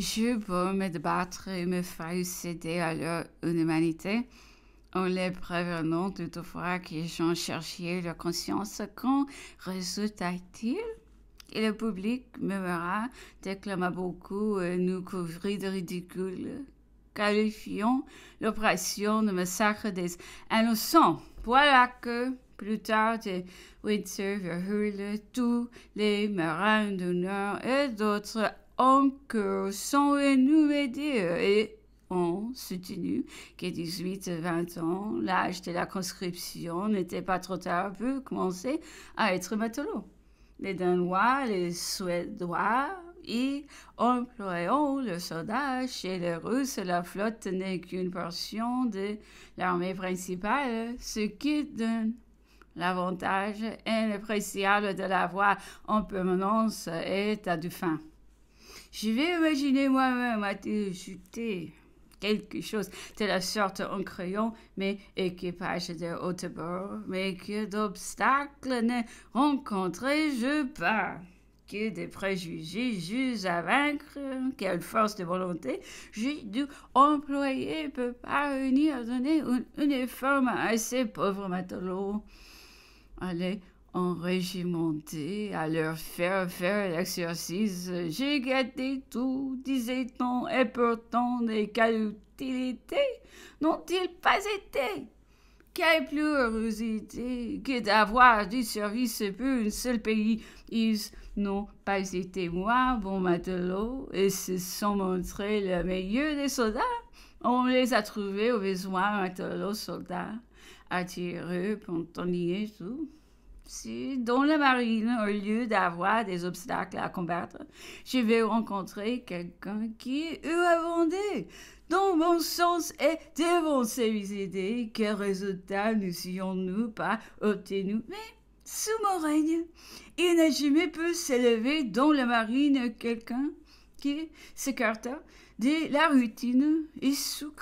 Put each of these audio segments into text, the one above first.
Je peux me débattre et me faire céder à leur humanité en les prévenant toutefois qu'ils ont cherché leur conscience. résulta t il Et le public me verra déclama beaucoup et euh, nous couvrit de ridicule, qualifiant l'oppression de massacre des innocents. Voilà que, plus tard, de Windsor tous les marins d'honneur et d'autres encore sans nous dire. Et on soutenu que 18-20 ans, l'âge de la conscription, n'était pas trop tard pour commencer à être matelot. Les Danois, les Suédois y employant le soldat chez les Russes, la flotte n'est qu'une portion de l'armée principale, ce qui donne l'avantage inappréciable de la l'avoir en permanence et à du fin. Je vais imaginer moi-même à ajouter quelque chose de la sorte en crayon, mais équipage de haute bord, mais que d'obstacles ne rencontrés je pas que des préjugés juste à vaincre, quelle force de volonté j'ai dû employer peut parvenir à donner une, une forme à ces pauvres matelots. Allez, en enrégimentés à leur faire faire l'exercice. J'ai gâté tout, disait-on, et pourtant, des quelle utilité n'ont-ils pas été Quelle plus heureuse idée que d'avoir du service pour un seul pays. Ils n'ont pas été moi, bons matelots et se sont montrés le meilleur des soldats. On les a trouvés au besoin matelots soldats, attirés, pontonniers, tout. Si dans la marine, au lieu d'avoir des obstacles à combattre, je vais rencontrer quelqu'un qui eut abondé dont mon sens est devant ses idées. résultat ne serions nous pas obtenu. Mais sous mon règne, il n'a jamais pu s'élever dans la marine quelqu'un qui s'écarta de la routine et sous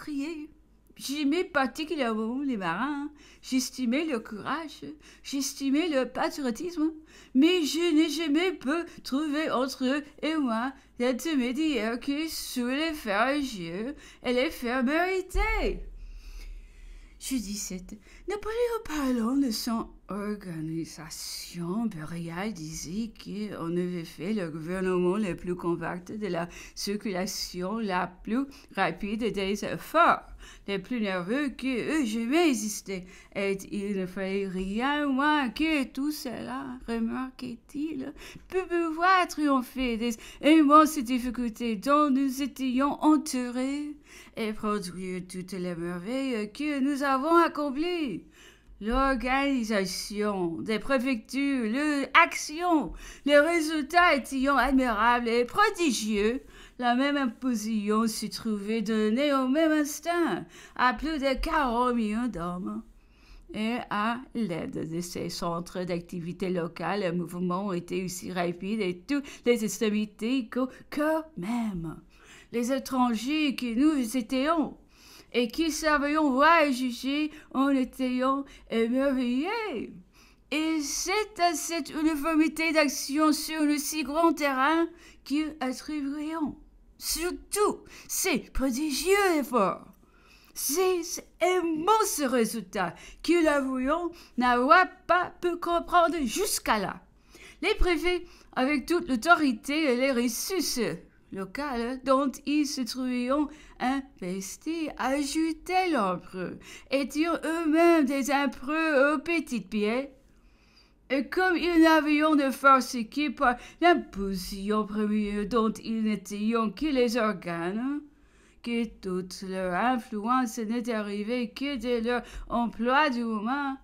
J'aimais particulièrement les marins, hein. j'estimais leur courage, j'estimais leur patriotisme, mais je n'ai jamais pu trouver entre eux et moi l'intermédiaire qui sous les faire et les faire 7. « Napoléon parlant de son organisation impériale disait qu'on avait fait le gouvernement le plus compact de la circulation la plus rapide des efforts, les plus nerveux qui eux jamais existé. Et il ne fallait rien moins que tout cela, remarquait-il, pour pouvoir triompher des immenses difficultés dont nous étions entourés et produire toutes les merveilles que nous avons accomplies. L'organisation des préfectures, l'action, les résultats étant admirables et prodigieux, la même imposition s'est trouvait donnée au même instant à plus de 40 millions d'hommes. Et à l'aide de ces centres d'activité locale, le mouvement était aussi rapide et tous les extrémités que même les étrangers que nous étions, et qui savions voir et juger en étant émerveillés. Et c'est à cette uniformité d'action sur le si grand terrain qu'ils attribueront surtout ces prodigieux efforts. Ces immenses résultats que l'avouant n'avoir pas pu comprendre jusqu'à là. Les préfets, avec toute l'autorité et les ressources local dont ils se trouvaient investis ajoutaient l'empereur et tirent eux-mêmes des impreux aux petits pieds. Et comme ils n'avaient de force que par l'imposition première dont ils n'étaient que les organes, que toute leur influence n'est arrivée que de leur emploi du moment,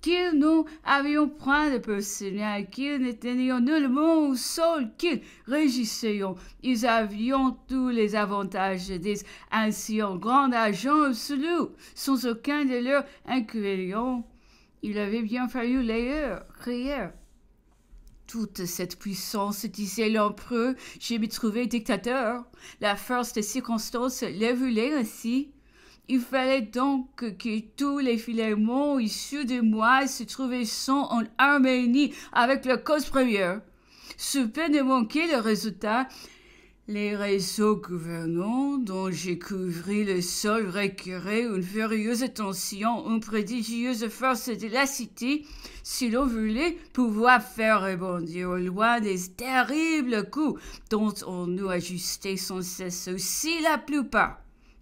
qu'ils nous avions point de personnel, qu'ils tenaient nullement au sol, qu'ils régissaient. Ils avions tous les avantages des anciens grands agents absolus, sans aucun de leurs inconvénients. Il avait bien fallu l'ailleurs rire. Toute cette puissance, disait l'empereur, j'ai me trouvé dictateur. La force des circonstances les ainsi. Il fallait donc que tous les filaments issus de moi se trouvaient sans en harmonie avec la cause première. Ce peine de manquer le résultat, les réseaux gouvernants dont j'ai couvri le sol récuraient une furieuse tension, une prodigieuse force de la cité, si l'on voulait pouvoir faire rebondir au loin des terribles coups dont on nous ajustait sans cesse aussi la plupart.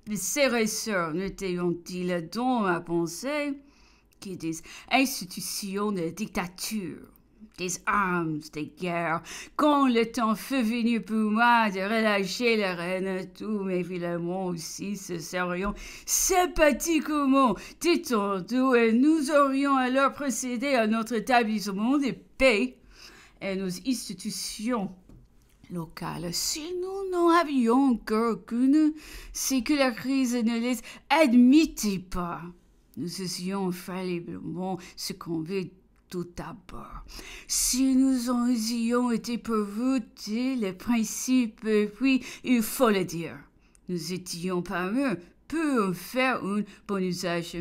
Les sœurs et sœurs t'ayant ils donc à penser que des institutions de dictature, des armes, des guerres, quand le temps fut venu pour moi de relâcher la reine, tous mes filaments aussi se serions sympathiquement détendus et nous aurions alors procédé à notre établissement de paix et nos institutions si nous n'en n'avions la crise ne les admettait pas, nous ce qu'on veut tout d'abord. Si nous en ayons été pourvus les principes, puis il faut le dire, nous étions parmi eux, pour en faire un bon usage.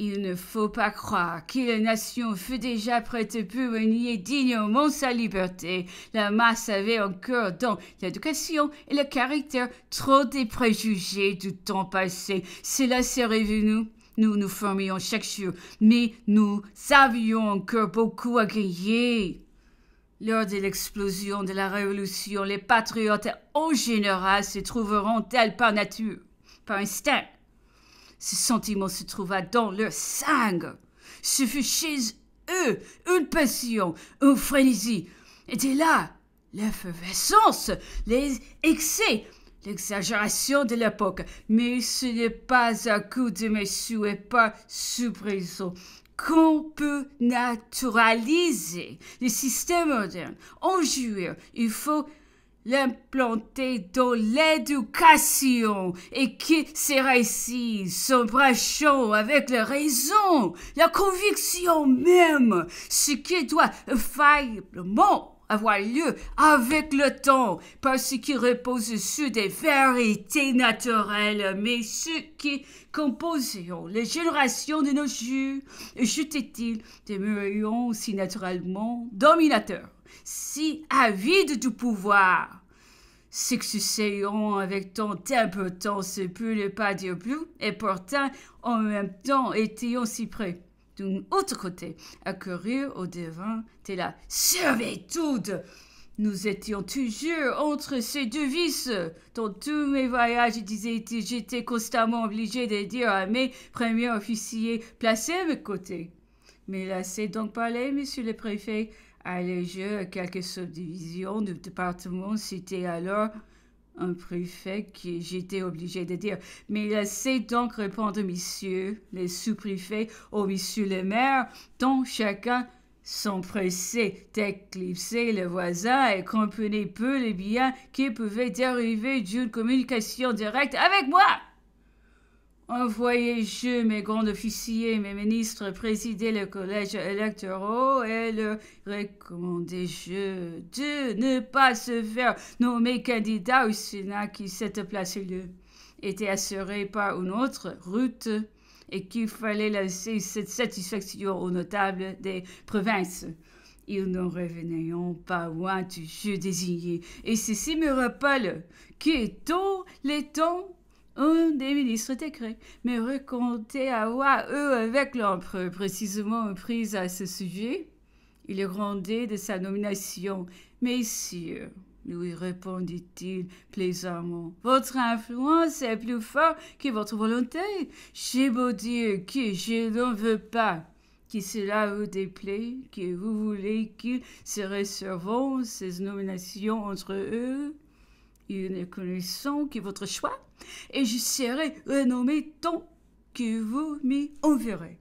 Il ne faut pas croire que la nation fut déjà prête pour nier dignement sa liberté. La masse avait encore dans l'éducation et le caractère trop des préjugés du temps passé. Cela serait venu nous nous formions chaque jour, mais nous avions encore beaucoup à gagner. Lors de l'explosion de la Révolution, les patriotes en général se trouveront tels par nature, par instinct, ce sentiment se trouva dans leur sang. Ce fut chez eux une passion, une frénésie. Et Était là l'effervescence, les excès, l'exagération de l'époque. Mais ce n'est pas à coup de mes et pas surprise. qu'on peut naturaliser le système moderne. En juillet, il faut l'implanter dans l'éducation et qui ici son brachon avec la raison, la conviction même, ce qui doit faiblement avoir lieu avec le temps, parce qu'il repose sur des vérités naturelles, mais ce qui composeront les générations de nos jours, je il demeureront si naturellement dominateurs si avide du pouvoir. S'excusseront avec tant d'importance, peut ne pas dire plus, et pourtant, en même temps, étions si près d'un autre côté, à au devant de la servitude. Nous étions toujours entre ces deux vices. Dans tous mes voyages, disait j'étais constamment obligé de dire à mes premiers officiers placés à mes côtés. Mais laissez donc parler, monsieur le préfet, alléger quelques subdivisions du département. C'était alors un préfet que j'étais obligé de dire. Mais laissez donc répondre, messieurs les sous-préfets ou messieurs les maires, dont chacun s'empressait d'éclipser le voisin et comprenait peu les biens qui pouvaient dériver d'une communication directe avec moi. Envoyez je mes grands officiers, mes ministres, présider le collège électoral et leur recommandez je de ne pas se faire nommer candidat au Sénat qui cette place-là était assurée par une autre route et qu'il fallait laisser cette satisfaction aux notables des provinces. Ils n'en revenaient pas loin du jeu désigné, et ceci me rappelle que dans les temps un des ministres décret, mais à avoir, eux, avec l'empereur, précisément prise à ce sujet. Il rendait de sa nomination. Messieurs, lui répondit-il plaisamment, votre influence est plus forte que votre volonté. J'ai beau dire que je n'en veux pas que cela vous déplaît, que vous voulez qu'ils se réservent ces nominations entre eux, une ne qui est votre choix, et je serai renommé tant que vous m'y enverrez.